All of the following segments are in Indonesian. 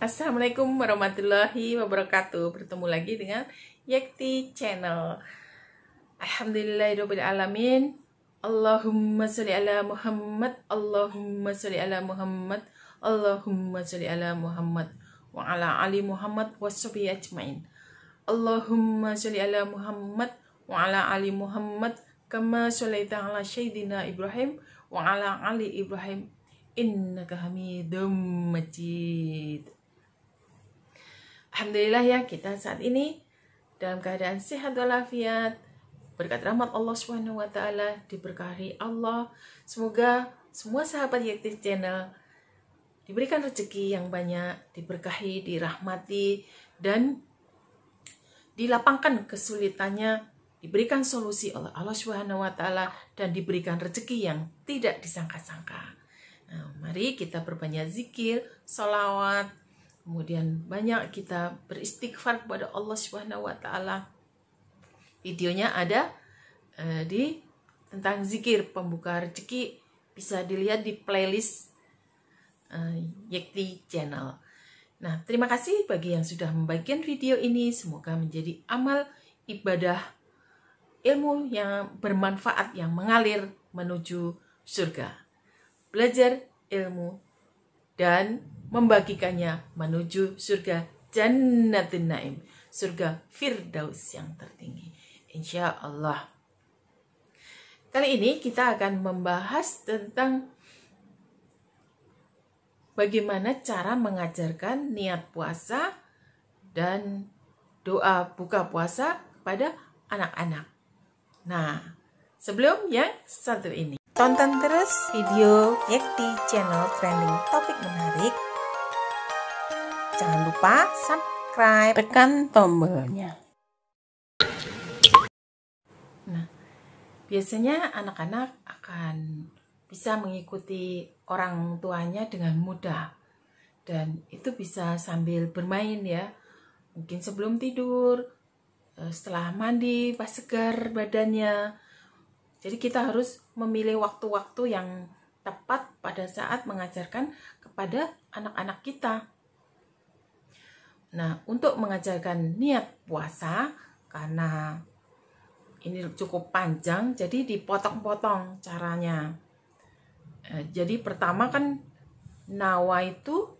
Assalamualaikum warahmatullahi wabarakatuh Bertemu lagi dengan Yakti Channel Alhamdulillahirrabbilalamin Allahumma salli ala Muhammad Allahumma salli ala Muhammad Allahumma salli ala Muhammad Wa ala ali Muhammad wa sobi ajmain Allahumma salli ala Muhammad Wa ala ali Muhammad Kama salli taala Sayyidina Ibrahim Wa ala ali Ibrahim innaka hamidum majid Alhamdulillah ya kita saat ini dalam keadaan sehat walafiat berkat rahmat Allah Subhanahu wa taala diberkahi Allah. Semoga semua sahabat Yakti Channel diberikan rezeki yang banyak, diberkahi, dirahmati dan dilapangkan kesulitannya, diberikan solusi oleh Allah Subhanahu wa taala dan diberikan rezeki yang tidak disangka-sangka. Nah, mari kita berbanyak zikir, solawat Kemudian banyak kita beristighfar kepada Allah Subhanahu wa taala. Videonya ada eh, di tentang zikir pembuka rezeki bisa dilihat di playlist uh, eh, Yekti channel. Nah, terima kasih bagi yang sudah membagikan video ini. Semoga menjadi amal ibadah ilmu yang bermanfaat yang mengalir menuju surga. Belajar ilmu dan membagikannya menuju surga Jannatin Naim, surga Firdaus yang tertinggi. Insya Allah. Kali ini kita akan membahas tentang bagaimana cara mengajarkan niat puasa dan doa buka puasa kepada anak-anak. Nah, sebelum yang satu ini. Tonton terus video Yakti Channel Trending Topik Menarik Jangan lupa subscribe, tekan tombolnya. Nah, biasanya anak-anak akan bisa mengikuti orang tuanya dengan mudah. Dan itu bisa sambil bermain ya. Mungkin sebelum tidur, eh, setelah mandi, pas segar badannya. Jadi kita harus memilih waktu-waktu yang tepat pada saat mengajarkan kepada anak-anak kita. Nah, untuk mengajarkan niat puasa karena ini cukup panjang, jadi dipotong-potong caranya. Eh, jadi pertama kan nawa itu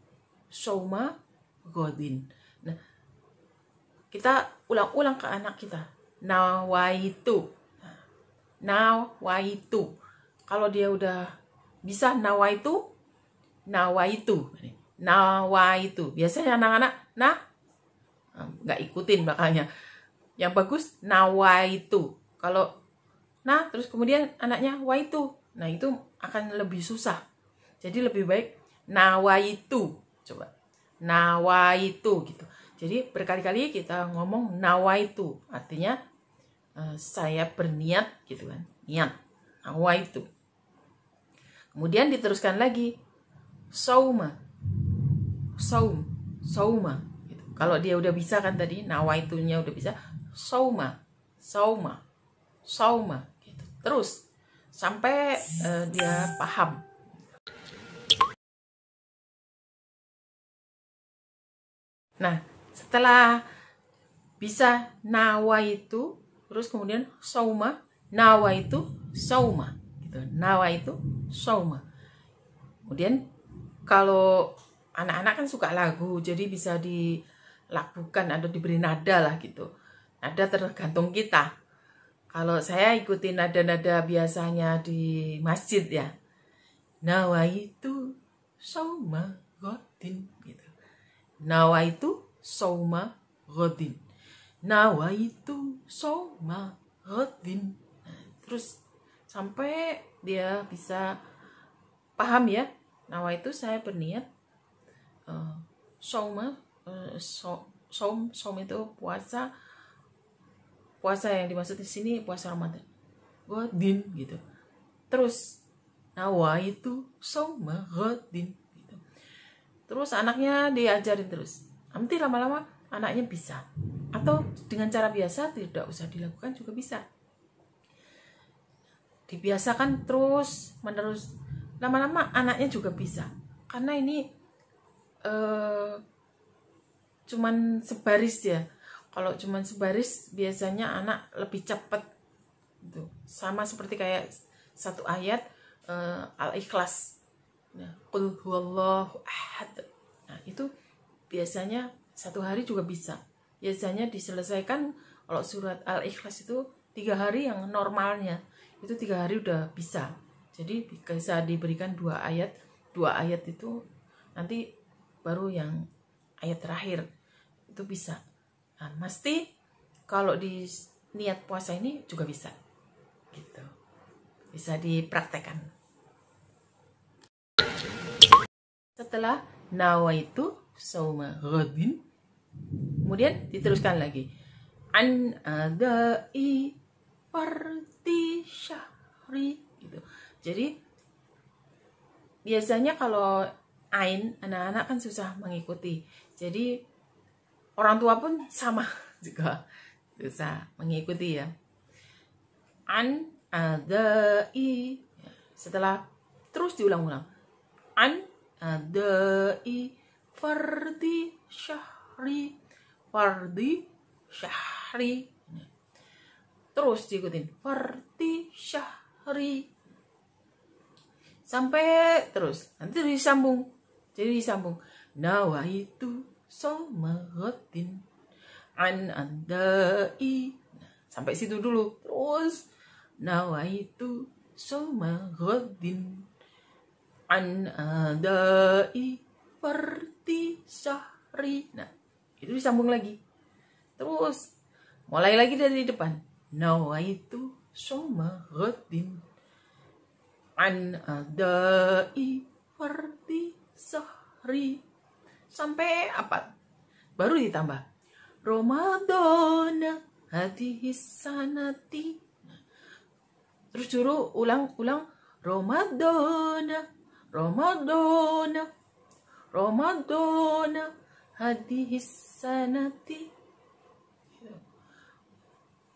soma godin. Nah, kita ulang-ulang ke anak kita. Nawa itu. Nawa itu. Kalau dia udah bisa nawa itu, nawa itu. Nawa itu. Biasanya anak-anak nah nggak ikutin makanya yang bagus nawa itu kalau nah terus kemudian anaknya wa itu nah itu akan lebih susah jadi lebih baik nawa itu coba nawa itu gitu jadi berkali-kali kita ngomong nawa itu artinya eh, saya berniat gitu kan niat nawa itu kemudian diteruskan lagi sauma saum sauma gitu. kalau dia udah bisa kan tadi nawa itunya udah bisa sauma sauma sauma gitu. terus sampai uh, dia paham nah setelah bisa nawa itu terus kemudian sauma nawa itu sauma gitu nawa itu sauma kemudian kalau anak-anak kan suka lagu jadi bisa dilakukan atau diberi nada lah gitu nada tergantung kita kalau saya ikuti nada-nada biasanya di masjid ya nawa itu sauma godin gitu nawa itu sauma godin nawa itu sauma godin terus sampai dia bisa paham ya nawa itu saya berniat Soma, eh, som, som itu puasa puasa yang dimaksud di sini puasa Ramadan godin gitu terus nawa itu soma godin gitu. terus anaknya diajarin terus nanti lama-lama anaknya bisa atau dengan cara biasa tidak usah dilakukan juga bisa dibiasakan terus menerus lama-lama anaknya juga bisa karena ini Eh, cuman sebaris ya kalau cuman sebaris biasanya anak lebih cepat gitu. sama seperti kayak satu ayat uh, eh, al ikhlas nah qul huwallahu nah itu biasanya satu hari juga bisa biasanya diselesaikan kalau surat al ikhlas itu tiga hari yang normalnya itu tiga hari udah bisa jadi bisa diberikan dua ayat dua ayat itu nanti baru yang ayat terakhir itu bisa nah, mesti kalau di niat puasa ini juga bisa gitu bisa dipraktekkan setelah nawa itu sauma ghadin kemudian diteruskan lagi an adai parti syahri gitu jadi biasanya kalau Ain, anak-anak kan susah mengikuti. Jadi orang tua pun sama juga susah mengikuti ya. An, ada, i. Setelah terus diulang-ulang. An, ada, i. Fardi, syahri. Fardi, syahri. Terus diikutin. Fardi, syahri. Sampai terus. Nanti disambung jadi disambung. Nawa Nawaitu somarotin an andai. Nah, sampai situ dulu. Terus Nawa nawaitu somarotin an andai perti sahri. Nah, itu disambung lagi. Terus mulai lagi dari depan. Nawa Nawaitu somarotin an andai perti sehari sampai apa baru ditambah Ramadan hati hisanati terus juru ulang-ulang Ramadan Ramadan Ramadan hati hisanati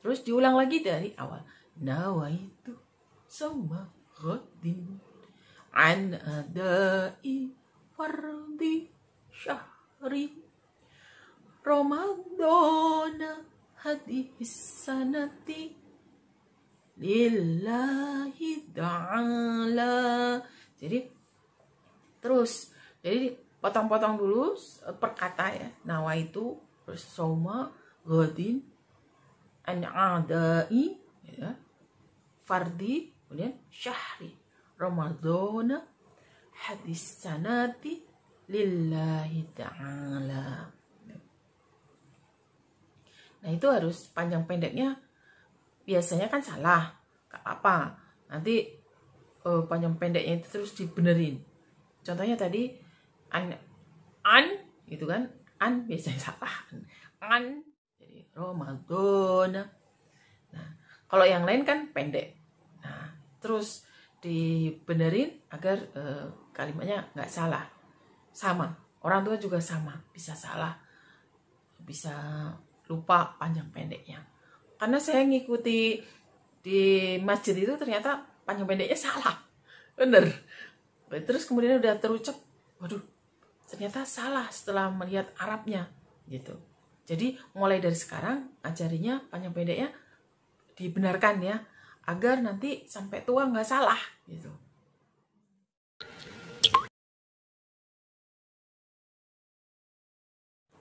terus diulang lagi dari awal nawa itu semua Rodin an adai fardi syahri Ramadana hadis sanati lillahi ta'ala jadi terus jadi potong-potong dulu eh, perkata ya nawa itu terus soma godin an'adai i ya fardi kemudian syahri Ramadan hadis sanati lillahi ta'ala nah itu harus panjang pendeknya biasanya kan salah gak apa nanti eh, panjang pendeknya itu terus dibenerin contohnya tadi an an itu kan an biasanya salah an jadi Ramadan nah kalau yang lain kan pendek nah terus dibenerin agar eh, kalimatnya nggak salah sama orang tua juga sama bisa salah bisa lupa panjang pendeknya karena saya ngikuti di masjid itu ternyata panjang pendeknya salah bener terus kemudian udah terucap waduh ternyata salah setelah melihat Arabnya gitu jadi mulai dari sekarang ajarinya panjang pendeknya dibenarkan ya agar nanti sampai tua nggak salah gitu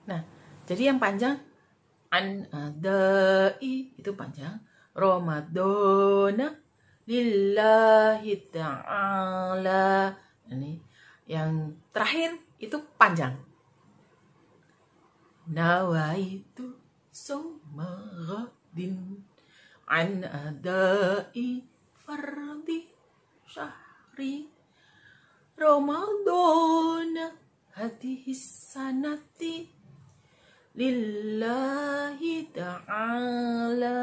Nah, jadi yang panjang an ada eh, i itu panjang. Ramadana lillahi ta'ala. Ini yang terakhir itu panjang. Nawaitu summa ghadin an adai fardi syahri Ramadan hati sanati lillahi ta'ala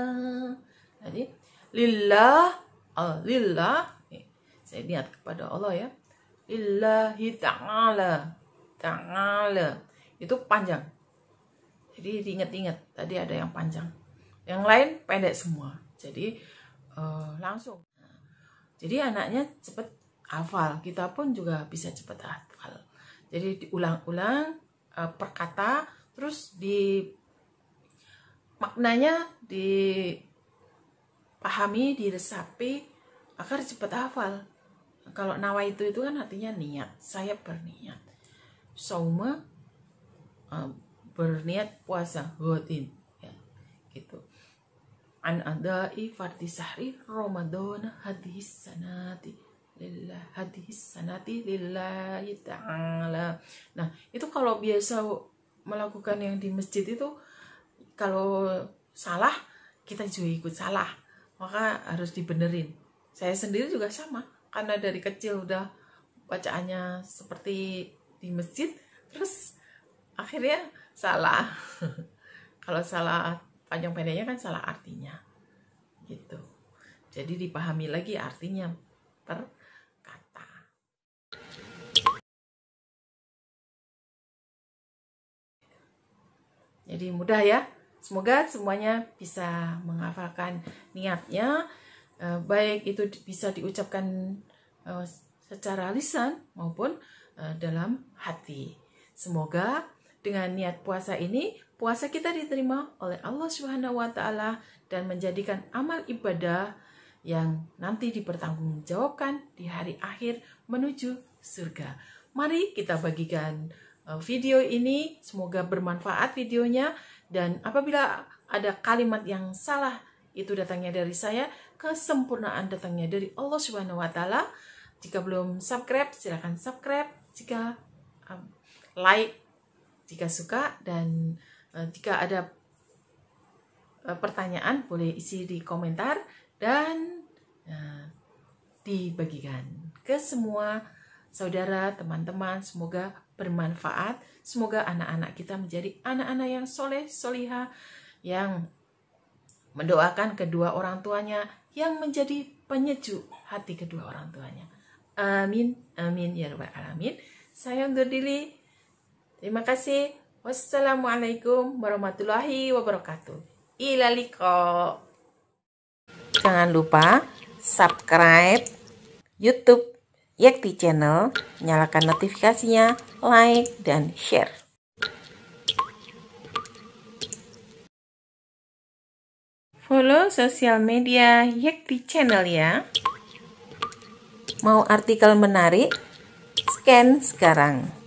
jadi lillah oh, lillah saya niat kepada Allah ya lillahi ta'ala ta'ala itu panjang jadi ingat ingat tadi ada yang panjang yang lain pendek semua jadi uh, langsung jadi anaknya cepat hafal kita pun juga bisa cepat hafal jadi diulang-ulang uh, perkata terus di maknanya dipahami diresapi agar cepat hafal kalau nawa itu itu kan artinya niat saya berniat sauma eh, berniat puasa gotin ya gitu an adai farti sahri ramadan hadis sanati lillah hadis sanati lillahi ta'ala nah itu kalau biasa melakukan yang di masjid itu kalau salah kita juga ikut salah maka harus dibenerin saya sendiri juga sama karena dari kecil udah bacaannya seperti di masjid terus akhirnya salah kalau salah panjang pendeknya kan salah artinya gitu jadi dipahami lagi artinya per kata Jadi mudah ya. Semoga semuanya bisa menghafalkan niatnya, eh, baik itu bisa diucapkan eh, secara lisan maupun eh, dalam hati. Semoga dengan niat puasa ini, puasa kita diterima oleh Allah Subhanahu wa taala dan menjadikan amal ibadah yang nanti dipertanggungjawabkan di hari akhir menuju surga. Mari kita bagikan Eh, video ini. Semoga bermanfaat videonya. Dan apabila ada kalimat yang salah, itu datangnya dari saya. Kesempurnaan datangnya dari Allah Subhanahu wa Ta'ala. Jika belum subscribe, silahkan subscribe. Jika um, like, jika suka, dan uh, jika ada uh, pertanyaan, boleh isi di komentar dan uh, dibagikan ke semua saudara, teman-teman. Semoga bermanfaat. Semoga anak-anak kita menjadi anak-anak yang soleh, soliha, yang mendoakan kedua orang tuanya, yang menjadi penyejuk hati kedua orang tuanya. Amin, amin, ya Rabbal Alamin. Saya undur diri. Terima kasih. Wassalamualaikum warahmatullahi wabarakatuh. Ilaliko. Jangan lupa subscribe YouTube Yakti Channel, nyalakan notifikasinya, like, dan share. Follow sosial media Yakti Channel ya. Mau artikel menarik? Scan sekarang.